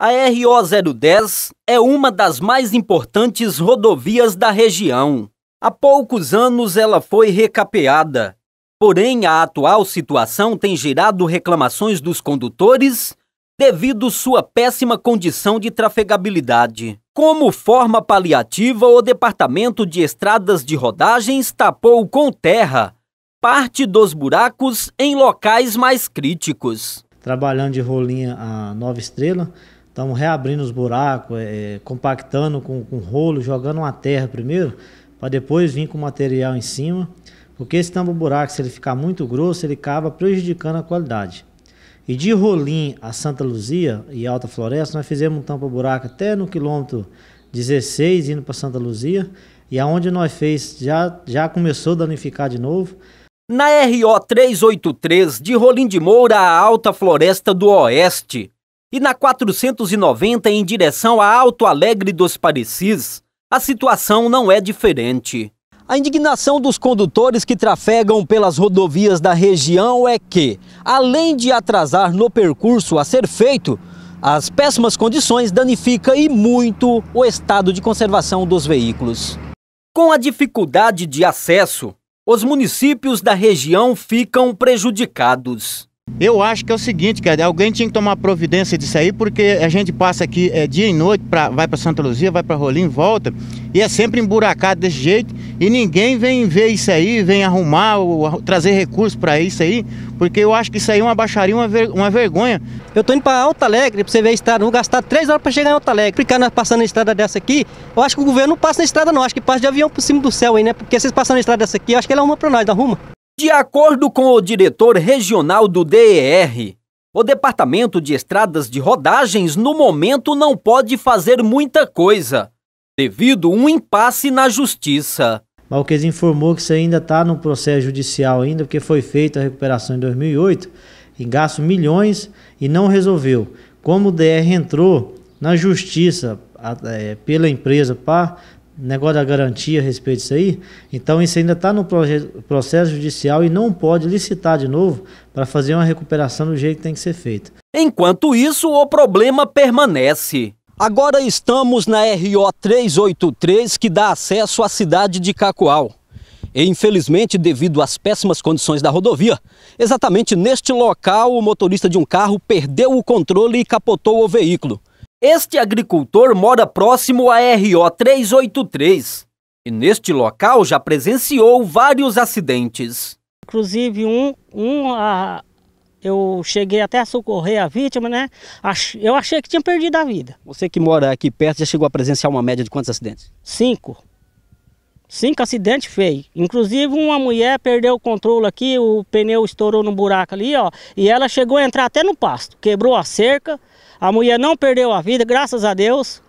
A RO010 é uma das mais importantes rodovias da região. Há poucos anos ela foi recapeada. Porém, a atual situação tem gerado reclamações dos condutores devido sua péssima condição de trafegabilidade. Como forma paliativa, o Departamento de Estradas de Rodagens tapou com terra parte dos buracos em locais mais críticos. Trabalhando de rolinha a nova estrela, Estamos reabrindo os buracos, é, é, compactando com, com rolo, jogando uma terra primeiro, para depois vir com material em cima. Porque esse tambo-buraco, se ele ficar muito grosso, ele acaba prejudicando a qualidade. E de Rolim a Santa Luzia e Alta Floresta, nós fizemos um tampa-buraco até no quilômetro 16, indo para Santa Luzia. E aonde nós fez, já, já começou a danificar de novo. Na RO 383, de Rolim de Moura à Alta Floresta do Oeste, e na 490, em direção a Alto Alegre dos Parecis, a situação não é diferente. A indignação dos condutores que trafegam pelas rodovias da região é que, além de atrasar no percurso a ser feito, as péssimas condições danificam e muito o estado de conservação dos veículos. Com a dificuldade de acesso, os municípios da região ficam prejudicados. Eu acho que é o seguinte, cara, alguém tinha que tomar providência disso aí, porque a gente passa aqui é, dia e noite, pra, vai para Santa Luzia, vai para Rolim, volta, e é sempre emburacado desse jeito, e ninguém vem ver isso aí, vem arrumar, ou, trazer recursos para isso aí, porque eu acho que isso aí é uma baixaria, uma, ver, uma vergonha. Eu tô indo para Alta Alegre, para você ver a estrada, vou gastar três horas para chegar em Alta Alegre. Ficar passando a estrada dessa aqui, eu acho que o governo não passa na estrada não, acho que passa de avião por cima do céu aí, né? Porque vocês passando a estrada dessa aqui, eu acho que ela arruma para nós, arruma. De acordo com o diretor regional do DER, o Departamento de Estradas de Rodagens no momento não pode fazer muita coisa, devido a um impasse na justiça. Malquês informou que isso ainda está no processo judicial ainda, porque foi feita a recuperação em 2008, e gasto milhões e não resolveu. Como o DR entrou na justiça é, pela empresa para negócio da garantia a respeito disso aí. Então, isso ainda está no processo judicial e não pode licitar de novo para fazer uma recuperação do jeito que tem que ser feito. Enquanto isso, o problema permanece. Agora estamos na RO 383, que dá acesso à cidade de Cacoal. E, infelizmente, devido às péssimas condições da rodovia, exatamente neste local o motorista de um carro perdeu o controle e capotou o veículo. Este agricultor mora próximo à RO 383 e neste local já presenciou vários acidentes. Inclusive um, um a, eu cheguei até a socorrer a vítima, né? Eu achei que tinha perdido a vida. Você que mora aqui perto já chegou a presenciar uma média de quantos acidentes? Cinco. Cinco acidentes feios. Inclusive uma mulher perdeu o controle aqui, o pneu estourou no buraco ali, ó. E ela chegou a entrar até no pasto, quebrou a cerca, a mulher não perdeu a vida, graças a Deus.